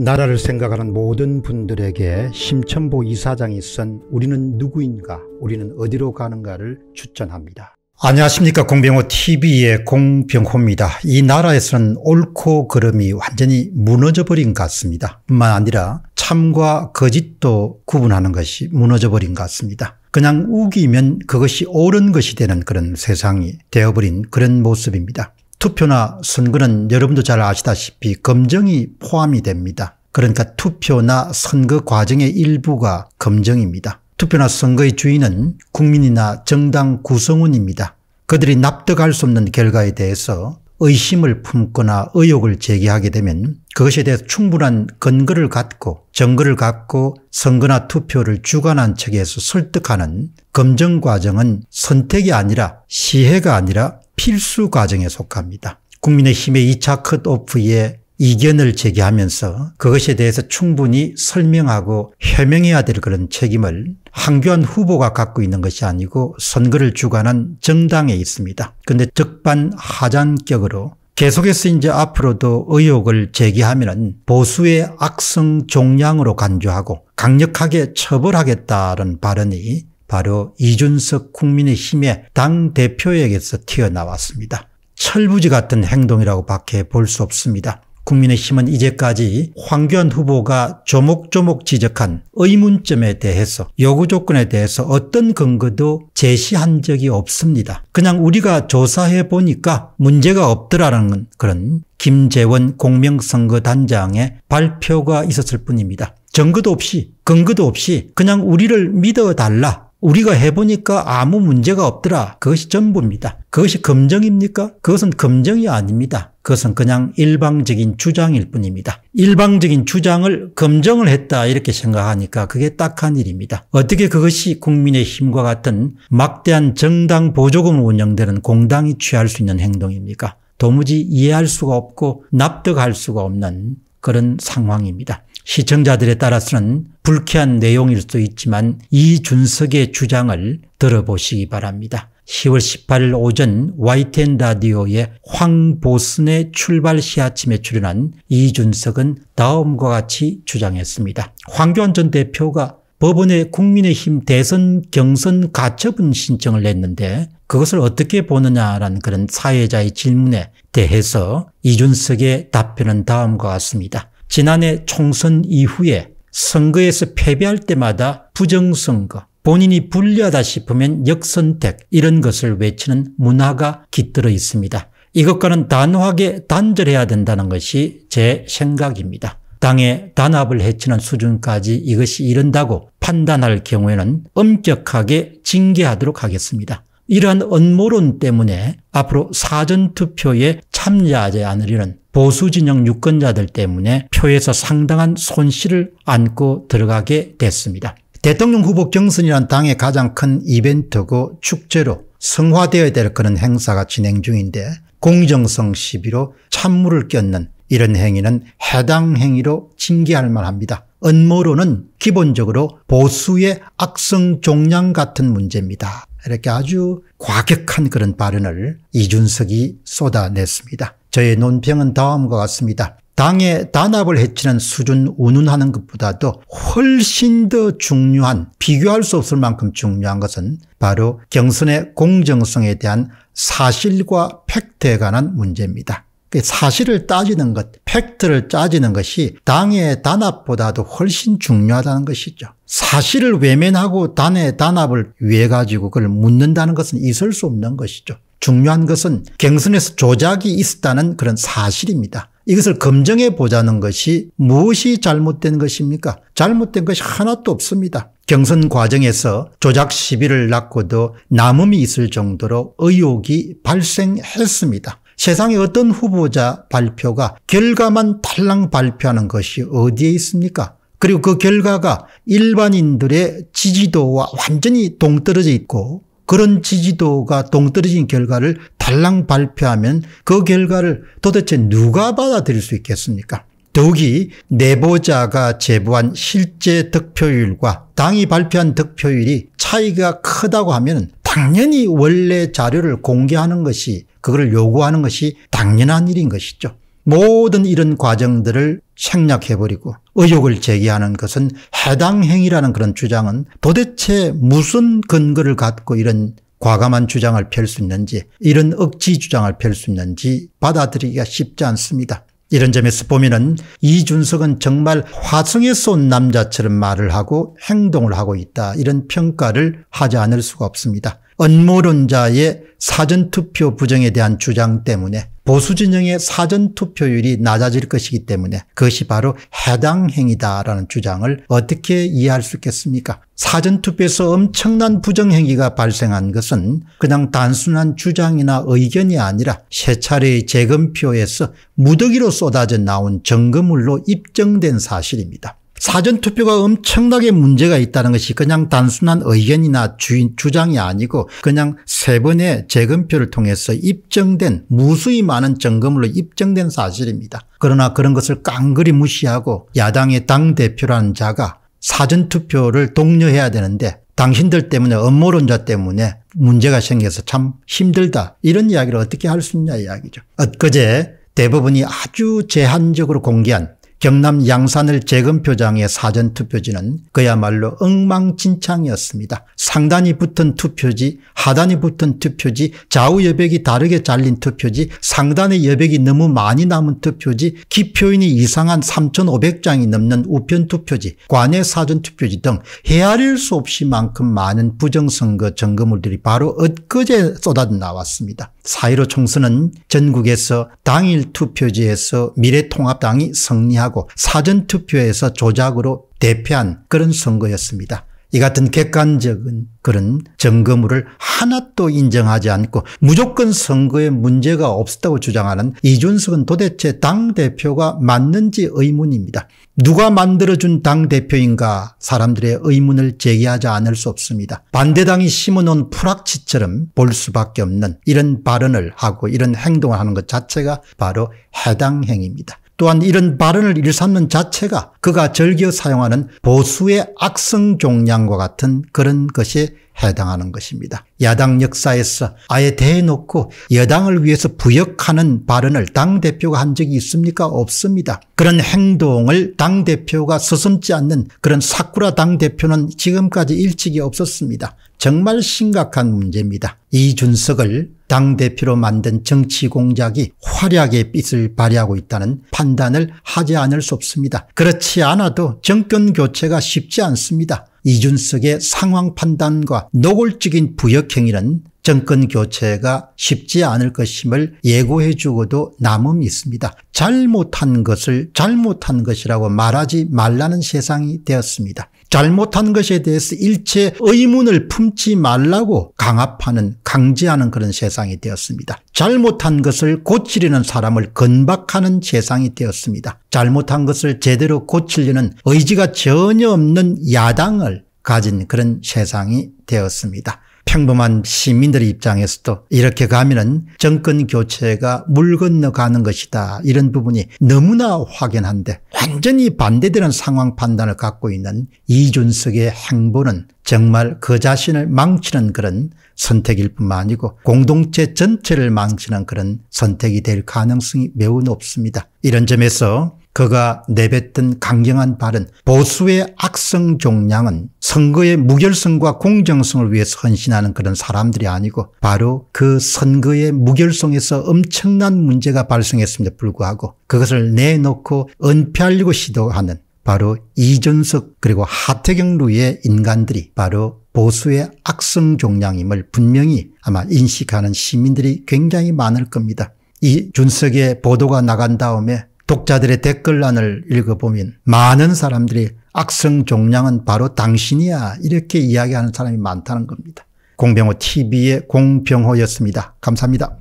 나라를 생각하는 모든 분들에게 심천보 이사장이 쓴 우리는 누구인가 우리는 어디로 가는가를 추천합니다. 안녕하십니까 공병호TV의 공병호입니다. 이 나라에서는 옳고 그름이 완전히 무너져버린 것 같습니다. 뿐만 아니라 참과 거짓도 구분하는 것이 무너져버린 것 같습니다. 그냥 우기면 그것이 옳은 것이 되는 그런 세상이 되어버린 그런 모습입니다. 투표나 선거는 여러분도 잘 아시다시피 검정이 포함이 됩니다. 그러니까 투표나 선거 과정의 일부가 검정입니다. 투표나 선거의 주인은 국민이나 정당 구성원입니다. 그들이 납득할 수 없는 결과에 대해서 의심을 품거나 의혹을 제기하게 되면 그것에 대해서 충분한 근거를 갖고 증거를 갖고 선거나 투표를 주관한 측에서 설득하는 검증 과정은 선택이 아니라 시혜가 아니라 필수 과정에 속합니다. 국민의힘의 2차 컷오프에 이견을 제기하면서 그것에 대해서 충분히 설명하고 해명해야 될 그런 책임을 한교안 후보가 갖고 있는 것이 아니고 선거를 주관한 정당에 있습니다. 그런데 적반하장격으로 계속해서 이제 앞으로도 의혹을 제기하면 보수의 악성 종량으로 간주하고 강력하게 처벌하겠다는 발언이 바로 이준석 국민의힘의 당대표에게서 튀어나왔습니다. 철부지 같은 행동이라고 밖에 볼 수 없습니다. 국민의힘은 이제까지 황교안 후보가 조목조목 지적한 의문점에 대해서 요구 조건에 대해서 어떤 근거도 제시한 적이 없습니다. 그냥 우리가 조사해 보니까 문제가 없더라는 그런 김재원 공명선거단장의 발표가 있었을 뿐입니다. 증거도 없이 근거도 없이 그냥 우리를 믿어달라 우리가 해보니까 아무 문제가 없더라. 그것이 전부입니다. 그것이 검정입니까 그것은 검정이 아닙니다. 그것은 그냥 일방적인 주장일 뿐입니다. 일방적인 주장을 검증을 했다 이렇게 생각하니까 그게 딱한 일입니다. 어떻게 그것이 국민의힘과 같은 막대한 정당 보조금 운영되는 공당이 취할 수 있는 행동입니까? 도무지 이해할 수가 없고 납득할 수가 없는 그런 상황입니다. 시청자들에 따라서는 불쾌한 내용일 수도 있지만 이준석의 주장을 들어보시기 바랍니다. 10월 18일 오전 YTN 라디오의 황보순의 출발 시아침에 출연한 이준석은 다음과 같이 주장했습니다. 황교안 전 대표가 법원에 국민의힘 대선 경선 가처분 신청을 냈는데 그것을 어떻게 보느냐라는 그런 사회자의 질문에 대해서 이준석의 답변은 다음과 같습니다. 지난해 총선 이후에 선거에서 패배할 때마다 부정선거, 본인이 불리하다 싶으면 역선택 이런 것을 외치는 문화가 깃들어 있습니다. 이것과는 단호하게 단절해야 된다는 것이 제 생각입니다. 당의 단합을 해치는 수준까지 이것이 이른다고 판단할 경우에는 엄격하게 징계하도록 하겠습니다. 이러한 업무론 때문에 앞으로 사전투표에 참여하지 않으려는 보수진영 유권자들 때문에 표에서 상당한 손실을 안고 들어가게 됐습니다. 대통령 후보 경선이란 당의 가장 큰 이벤트고 축제로 성화되어야 될 그런 행사가 진행 중인데 공정성 시비로 찬물을 끼얹는 이런 행위는 해당 행위로 징계할 만합니다. 음모론은 기본적으로 보수의 악성 종양 같은 문제입니다. 이렇게 아주 과격한 그런 발언을 이준석이 쏟아냈습니다. 저의 논평은 다음과 같습니다. 당의 단합을 해치는 수준 운운하는 것보다도 훨씬 더 중요한 비교할 수 없을 만큼 중요한 것은 바로 경선의 공정성에 대한 사실과 팩트에 관한 문제입니다. 그 사실을 따지는 것, 팩트를 따지는 것이 당의 단합보다도 훨씬 중요하다는 것이죠. 사실을 외면하고 당의 단합을 위해 가지고 그걸 묻는다는 것은 있을 수 없는 것이죠. 중요한 것은 경선에서 조작이 있었다는 그런 사실입니다. 이것을 검증해 보자는 것이 무엇이 잘못된 것입니까? 잘못된 것이 하나도 없습니다. 경선 과정에서 조작 시비를 낳고도 남음이 있을 정도로 의혹이 발생했습니다. 세상에 어떤 후보자 발표가 결과만 달랑 발표하는 것이 어디에 있습니까? 그리고 그 결과가 일반인들의 지지도와 완전히 동떨어져 있고 그런 지지도가 동떨어진 결과를 달랑 발표하면 그 결과를 도대체 누가 받아들일 수 있겠습니까? 더욱이 내보자가 제보한 실제 득표율과 당이 발표한 득표율이 차이가 크다고 하면 당연히 원래 자료를 공개하는 것이 그걸 요구하는 것이 당연한 일인 것이죠. 모든 이런 과정들을 생략해버리고 의혹을 제기하는 것은 해당 행위라는 그런 주장은 도대체 무슨 근거를 갖고 이런 과감한 주장을 펼 수 있는지 이런 억지 주장을 펼 수 있는지 받아들이기가 쉽지 않습니다. 이런 점에서 보면은 이준석은 정말 화성에서 온 남자처럼 말을 하고 행동을 하고 있다 이런 평가를 하지 않을 수가 없습니다. 언모론자의 사전투표 부정에 대한 주장 때문에 보수 진영의 사전 투표율이 낮아질 것이기 때문에 그것이 바로 해당 행위다라는 주장을 어떻게 이해할 수 있겠습니까? 사전 투표에서 엄청난 부정 행위가 발생한 것은 그냥 단순한 주장이나 의견이 아니라 세 차례의 재검표에서 무더기로 쏟아져 나온 증거물로 입증된 사실입니다. 사전투표가 엄청나게 문제가 있다는 것이 그냥 단순한 의견이나 주인, 주장이 아니고 그냥 세 번의 재검표를 통해서 입증된 무수히 많은 점검으로 입증된 사실입니다. 그러나 그런 것을 깡그리 무시하고 야당의 당대표라는 자가 사전투표를 독려해야 되는데 당신들 때문에 업무론자 때문에 문제가 생겨서 참 힘들다 이런 이야기를 어떻게 할 수 있냐 이야기죠. 엊그제 대법원이 아주 제한적으로 공개한 경남 양산을 재검표장의 사전투표지는 그야말로 엉망진창이었습니다. 상단이 붙은 투표지 하단이 붙은 투표지 좌우 여백이 다르게 잘린 투표지 상단의 여백이 너무 많이 남은 투표지 기표인이 이상한 3500장이 넘는 우편투표지 관외 사전투표지 등 헤아릴 수 없이 만큼 많은 부정선거 점검물들이 바로 엊그제 쏟아져 나왔습니다. 4.15 총선은 전국에서 당일 투표지에서 미래통합당이 승리하고 하고 사전투표에서 조작으로 대표한 그런 선거였습니다. 이 같은 객관적인 그런 점검을 하나도 인정하지 않고 무조건 선거에 문제가 없었다고 주장하는 이준석은 도대체 당대표가 맞는지 의문입니다. 누가 만들어준 당대표인가 사람들의 의문을 제기하지 않을 수 없습니다. 반대당이 심어놓은 풀악치처럼 볼 수밖에 없는 이런 발언을 하고 이런 행동을 하는 것 자체가 바로 해당 행위입니다. 또한 이런 발언을 일삼는 자체가 그가 즐겨 사용하는 보수의 악성 종량과 같은 그런 것에 해당하는 것입니다. 야당 역사에서 아예 대놓고 여당을 위해서 부역하는 발언을 당대표가 한 적이 있습니까? 없습니다. 그런 행동을 당대표가 서슴지 않는 그런 사쿠라 당대표는 지금까지 일찍이 없었습니다. 정말 심각한 문제입니다. 이준석을 당대표로 만든 정치 공작이 활약의 빛을 발휘하고 있다는 판단을 하지 않을 수 없습니다. 그렇지 않아도 정권 교체가 쉽지 않습니다. 이준석의 상황 판단과 노골적인 부역행위는 정권 교체가 쉽지 않을 것임을 예고해 주고도 남음이 있습니다. 잘못한 것을 잘못한 것이라고 말하지 말라는 세상이 되었습니다. 잘못한 것에 대해서 일체 의문을 품지 말라고 강압하는 강제하는 그런 세상이 되었습니다. 잘못한 것을 고치려는 사람을 건박하는 세상이 되었습니다. 잘못한 것을 제대로 고치려는 의지가 전혀 없는 야당을 가진 그런 세상이 되었습니다. 평범한 시민들의 입장에서도 이렇게 가면은 정권 교체가 물 건너 가는 것이다 이런 부분이 너무나 확연한데 완전히 반대되는 상황 판단을 갖고 있는 이준석의 행보는 정말 그 자신을 망치는 그런 선택일 뿐만 아니고 공동체 전체를 망치는 그런 선택이 될 가능성이 매우 높습니다. 이런 점에서 그가 내뱉은 강경한 발언 보수의 악성 종량은 선거의 무결성과 공정성을 위해서 헌신하는 그런 사람들이 아니고 바로 그 선거의 무결성에서 엄청난 문제가 발생했음에도 불구하고 그것을 내놓고 은폐하려고 시도하는 바로 이준석 그리고 하태경루의 인간들이 바로 보수의 악성 종량임을 분명히 아마 인식하는 시민들이 굉장히 많을 겁니다. 이 준석의 보도가 나간 다음에 독자들의 댓글란을 읽어보면 많은 사람들이 악성 종량은 바로 당신이야 이렇게 이야기하는 사람이 많다는 겁니다. 공병호 TV의 공병호였습니다. 감사합니다.